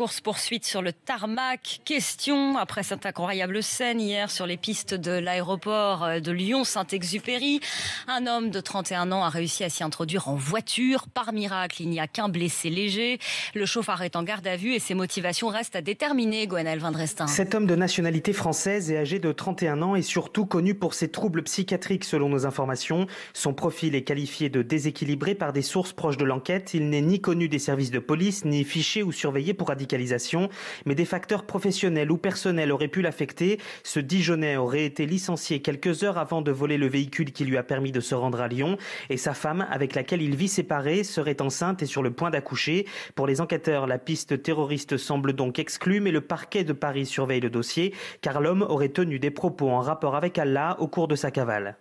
course-poursuite sur le tarmac. Question, après cette incroyable scène hier sur les pistes de l'aéroport euh, de Lyon-Saint-Exupéry, un homme de 31 ans a réussi à s'y introduire en voiture. Par miracle, il n'y a qu'un blessé léger. Le chauffard est en garde à vue et ses motivations restent à déterminer, Gwenaël Vindrestin. Cet homme de nationalité française et âgé de 31 ans est surtout connu pour ses troubles psychiatriques selon nos informations. Son profil est qualifié de déséquilibré par des sources proches de l'enquête. Il n'est ni connu des services de police, ni fiché ou surveillé pour radicaliser mais des facteurs professionnels ou personnels auraient pu l'affecter. Ce Dijonais aurait été licencié quelques heures avant de voler le véhicule qui lui a permis de se rendre à Lyon et sa femme, avec laquelle il vit séparé, serait enceinte et sur le point d'accoucher. Pour les enquêteurs, la piste terroriste semble donc exclue, mais le parquet de Paris surveille le dossier car l'homme aurait tenu des propos en rapport avec Allah au cours de sa cavale.